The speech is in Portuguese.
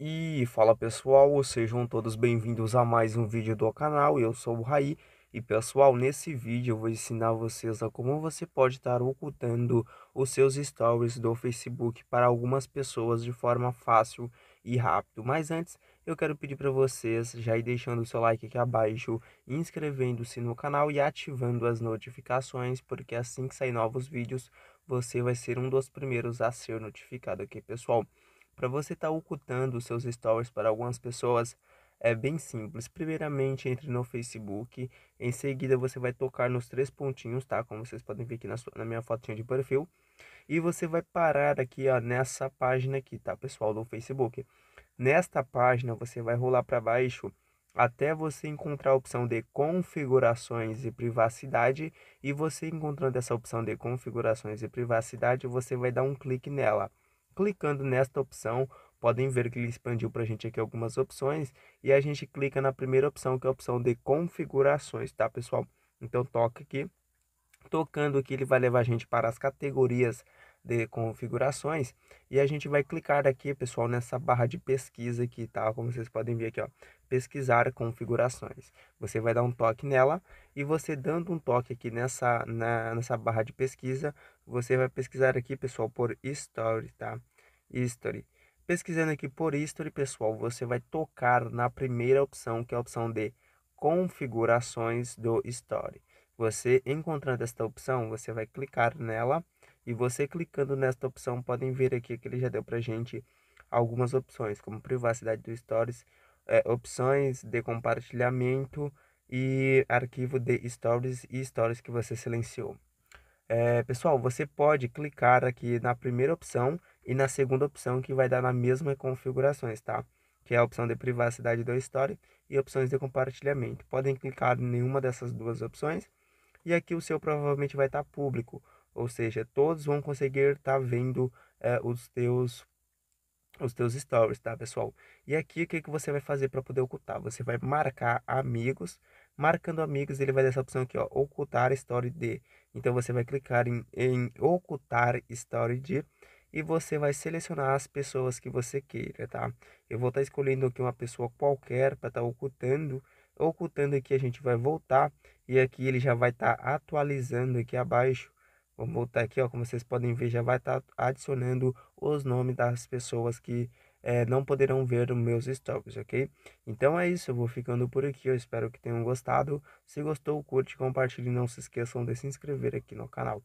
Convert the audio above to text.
E fala pessoal, sejam todos bem-vindos a mais um vídeo do canal, eu sou o Raí E pessoal, nesse vídeo eu vou ensinar vocês a como você pode estar ocultando os seus stories do Facebook para algumas pessoas de forma fácil e rápido Mas antes, eu quero pedir para vocês já ir deixando o seu like aqui abaixo, inscrevendo-se no canal e ativando as notificações Porque assim que sair novos vídeos, você vai ser um dos primeiros a ser notificado aqui pessoal para você estar tá ocultando seus stories para algumas pessoas, é bem simples. Primeiramente, entre no Facebook. Em seguida, você vai tocar nos três pontinhos, tá? Como vocês podem ver aqui na, sua, na minha fotinha de perfil. E você vai parar aqui, ó, nessa página aqui, tá, pessoal, do Facebook. Nesta página, você vai rolar para baixo até você encontrar a opção de configurações e privacidade. E você encontrando essa opção de configurações e privacidade, você vai dar um clique nela. Clicando nesta opção, podem ver que ele expandiu para a gente aqui algumas opções e a gente clica na primeira opção, que é a opção de configurações, tá pessoal? Então toca aqui. Tocando aqui, ele vai levar a gente para as categorias de configurações e a gente vai clicar aqui, pessoal, nessa barra de pesquisa aqui, tá? Como vocês podem ver aqui, ó, pesquisar configurações. Você vai dar um toque nela e você dando um toque aqui nessa, na, nessa barra de pesquisa, você vai pesquisar aqui, pessoal, por History, tá? History. Pesquisando aqui por History, pessoal, você vai tocar na primeira opção, que é a opção de configurações do Story. Você encontrando esta opção, você vai clicar nela e você clicando nesta opção, podem ver aqui que ele já deu para gente algumas opções, como privacidade do Stories, é, opções de compartilhamento e arquivo de Stories e Stories que você silenciou. É, pessoal, você pode clicar aqui na primeira opção e na segunda opção que vai dar na mesma configurações, tá? Que é a opção de privacidade do story e opções de compartilhamento. Podem clicar em nenhuma dessas duas opções e aqui o seu provavelmente vai estar tá público, ou seja, todos vão conseguir estar tá vendo é, os teus os teus stories, tá, pessoal? E aqui o que, que você vai fazer para poder ocultar? Você vai marcar amigos Marcando amigos, ele vai dar essa opção aqui, ó, ocultar story de. Então você vai clicar em, em ocultar story de e você vai selecionar as pessoas que você queira, tá? Eu vou estar tá escolhendo aqui uma pessoa qualquer para estar tá ocultando. Ocultando aqui a gente vai voltar e aqui ele já vai estar tá atualizando aqui abaixo. Vamos voltar aqui, ó, como vocês podem ver, já vai estar tá adicionando os nomes das pessoas que é, não poderão ver os meus stories, ok? Então é isso, eu vou ficando por aqui, eu espero que tenham gostado. Se gostou, curte, compartilhe, não se esqueçam de se inscrever aqui no canal.